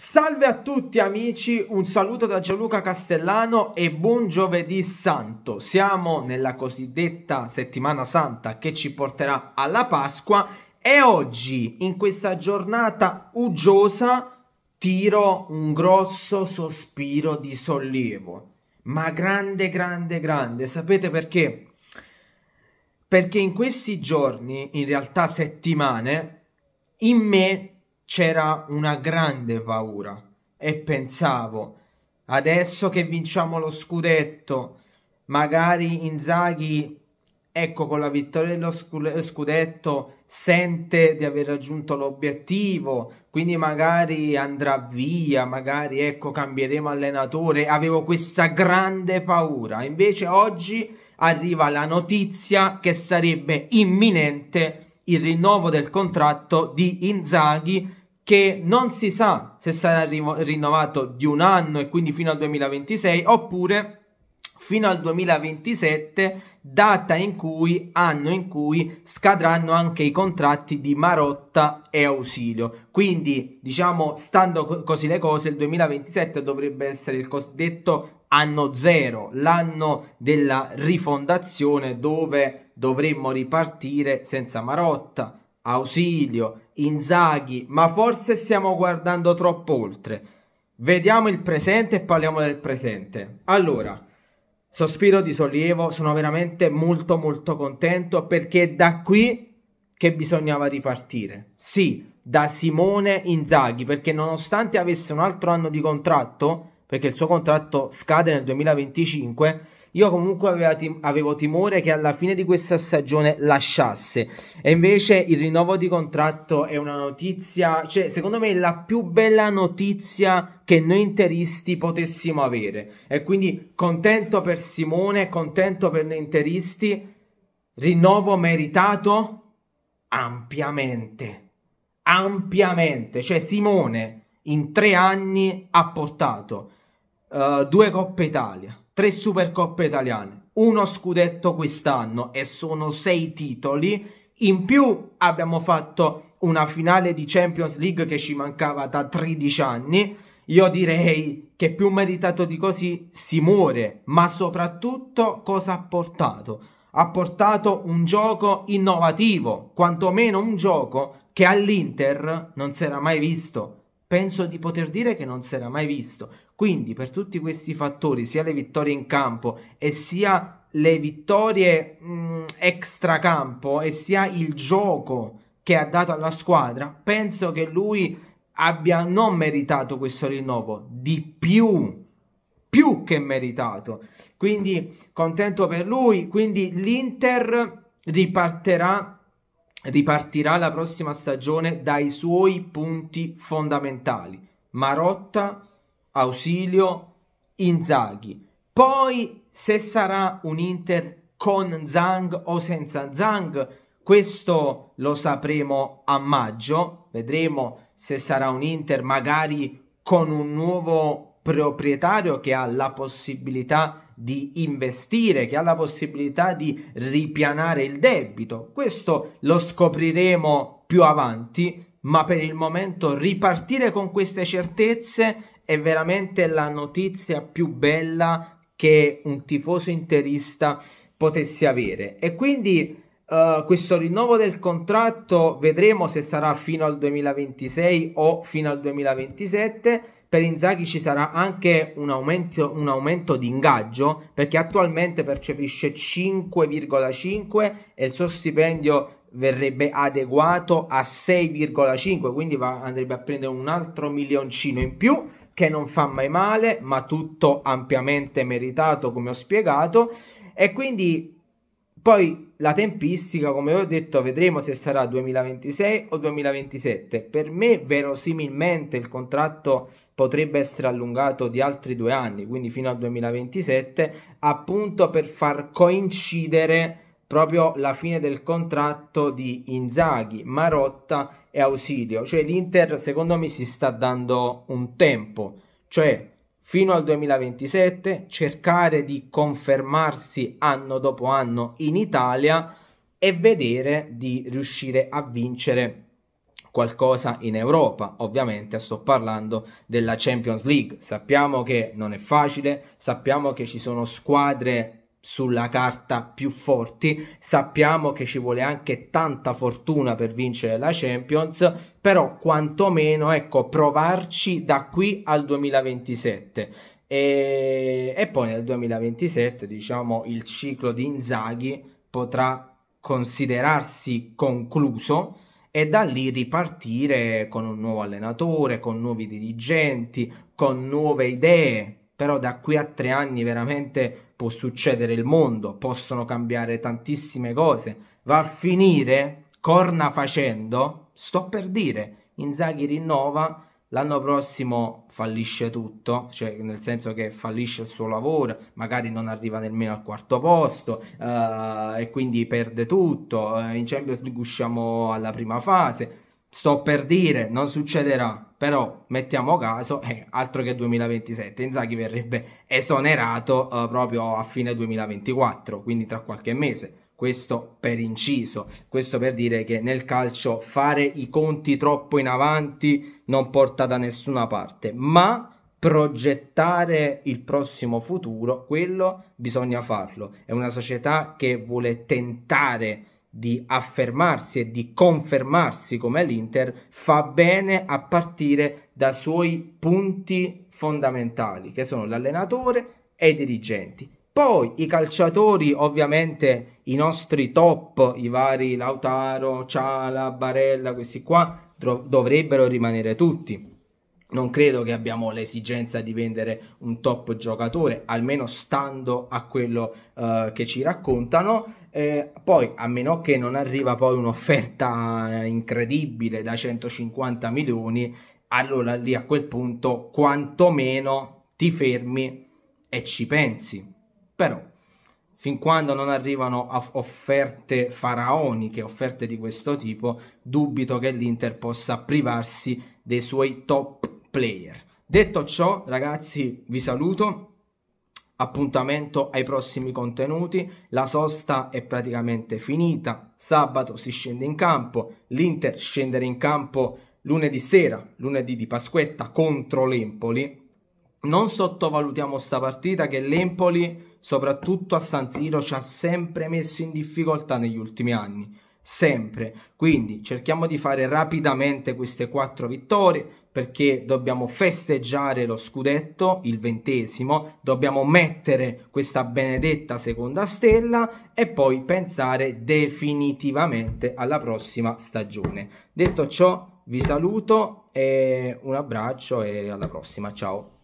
Salve a tutti amici, un saluto da Gianluca Castellano e buon giovedì santo. Siamo nella cosiddetta settimana santa che ci porterà alla Pasqua e oggi, in questa giornata uggiosa, tiro un grosso sospiro di sollievo. Ma grande, grande, grande. Sapete perché? Perché in questi giorni, in realtà settimane, in me c'era una grande paura e pensavo adesso che vinciamo lo scudetto magari Inzaghi ecco con la vittoria dello scudetto sente di aver raggiunto l'obiettivo quindi magari andrà via magari ecco cambieremo allenatore avevo questa grande paura invece oggi arriva la notizia che sarebbe imminente il rinnovo del contratto di Inzaghi che non si sa se sarà rinnovato di un anno e quindi fino al 2026 oppure fino al 2027, data in cui, anno in cui scadranno anche i contratti di Marotta e Ausilio. Quindi, diciamo, stando così le cose, il 2027 dovrebbe essere il cosiddetto anno zero, l'anno della rifondazione dove dovremmo ripartire senza Marotta, Ausilio Inzaghi, ma forse stiamo guardando troppo oltre. Vediamo il presente e parliamo del presente. Allora, sospiro di sollievo, sono veramente molto molto contento perché è da qui che bisognava ripartire. Sì, da Simone Inzaghi, perché nonostante avesse un altro anno di contratto, perché il suo contratto scade nel 2025, io comunque avevo timore che alla fine di questa stagione lasciasse e invece il rinnovo di contratto è una notizia, cioè secondo me è la più bella notizia che noi interisti potessimo avere e quindi contento per Simone, contento per noi interisti, rinnovo meritato ampiamente, ampiamente, cioè Simone in tre anni ha portato uh, due Coppe Italia tre Supercoppe italiane, uno scudetto quest'anno e sono sei titoli. In più abbiamo fatto una finale di Champions League che ci mancava da 13 anni. Io direi che più meritato di così si muore, ma soprattutto cosa ha portato? Ha portato un gioco innovativo, quantomeno un gioco che all'Inter non si era mai visto penso di poter dire che non si era mai visto. Quindi per tutti questi fattori, sia le vittorie in campo e sia le vittorie mh, mm, campo e sia il gioco che ha dato alla squadra, penso che lui abbia non meritato questo rinnovo, di più, più che meritato. Quindi contento per lui, quindi l'Inter riparterà ripartirà la prossima stagione dai suoi punti fondamentali. Marotta, Ausilio, Inzaghi. Poi se sarà un Inter con Zang o senza Zang, questo lo sapremo a maggio. Vedremo se sarà un Inter magari con un nuovo proprietario che ha la possibilità di investire, che ha la possibilità di ripianare il debito. Questo lo scopriremo più avanti, ma per il momento ripartire con queste certezze è veramente la notizia più bella che un tifoso interista potesse avere. E quindi Uh, questo rinnovo del contratto vedremo se sarà fino al 2026 o fino al 2027 per Inzaghi ci sarà anche un aumento, un aumento di ingaggio perché attualmente percepisce 5,5 e il suo stipendio verrebbe adeguato a 6,5 quindi va, andrebbe a prendere un altro milioncino in più che non fa mai male ma tutto ampiamente meritato come ho spiegato e quindi poi la tempistica, come ho detto, vedremo se sarà 2026 o 2027. Per me, verosimilmente, il contratto potrebbe essere allungato di altri due anni, quindi fino al 2027, appunto per far coincidere proprio la fine del contratto di Inzaghi, Marotta e Ausilio. Cioè l'Inter, secondo me, si sta dando un tempo. Cioè, fino al 2027, cercare di confermarsi anno dopo anno in Italia e vedere di riuscire a vincere qualcosa in Europa. Ovviamente sto parlando della Champions League. Sappiamo che non è facile, sappiamo che ci sono squadre sulla carta più forti. Sappiamo che ci vuole anche tanta fortuna per vincere la Champions, però quantomeno ecco, provarci da qui al 2027. E, e poi nel 2027, diciamo, il ciclo di Inzaghi potrà considerarsi concluso e da lì ripartire con un nuovo allenatore, con nuovi dirigenti, con nuove idee, però da qui a tre anni veramente può succedere il mondo, possono cambiare tantissime cose, va a finire corna facendo, sto per dire, Inzaghi rinnova, l'anno prossimo fallisce tutto, cioè nel senso che fallisce il suo lavoro, magari non arriva nemmeno al quarto posto eh, e quindi perde tutto, eh, in Champions League usciamo alla prima fase, sto per dire, non succederà, però mettiamo caso, eh, altro che 2027, Inzaghi verrebbe esonerato eh, proprio a fine 2024, quindi tra qualche mese. Questo per inciso, questo per dire che nel calcio fare i conti troppo in avanti non porta da nessuna parte, ma progettare il prossimo futuro, quello bisogna farlo. È una società che vuole tentare di affermarsi e di confermarsi come l'Inter fa bene a partire dai suoi punti fondamentali che sono l'allenatore e i dirigenti. Poi i calciatori, ovviamente i nostri top, i vari Lautaro, Ciala, Barella, questi qua dovrebbero rimanere tutti non credo che abbiamo l'esigenza di vendere un top giocatore, almeno stando a quello eh, che ci raccontano. Eh, poi, a meno che non arriva poi un'offerta eh, incredibile da 150 milioni, allora lì a quel punto quantomeno ti fermi e ci pensi. Però, fin quando non arrivano offerte faraoniche, offerte di questo tipo, dubito che l'Inter possa privarsi dei suoi top player. Detto ciò, ragazzi, vi saluto. Appuntamento ai prossimi contenuti. La sosta è praticamente finita. Sabato si scende in campo. L'Inter scendere in campo lunedì sera, lunedì di Pasquetta contro l'Empoli. Non sottovalutiamo sta partita che l'Empoli, soprattutto a San Siro, ci ha sempre messo in difficoltà negli ultimi anni sempre. Quindi cerchiamo di fare rapidamente queste quattro vittorie perché dobbiamo festeggiare lo scudetto, il ventesimo, dobbiamo mettere questa benedetta seconda stella e poi pensare definitivamente alla prossima stagione. Detto ciò vi saluto e un abbraccio e alla prossima, ciao!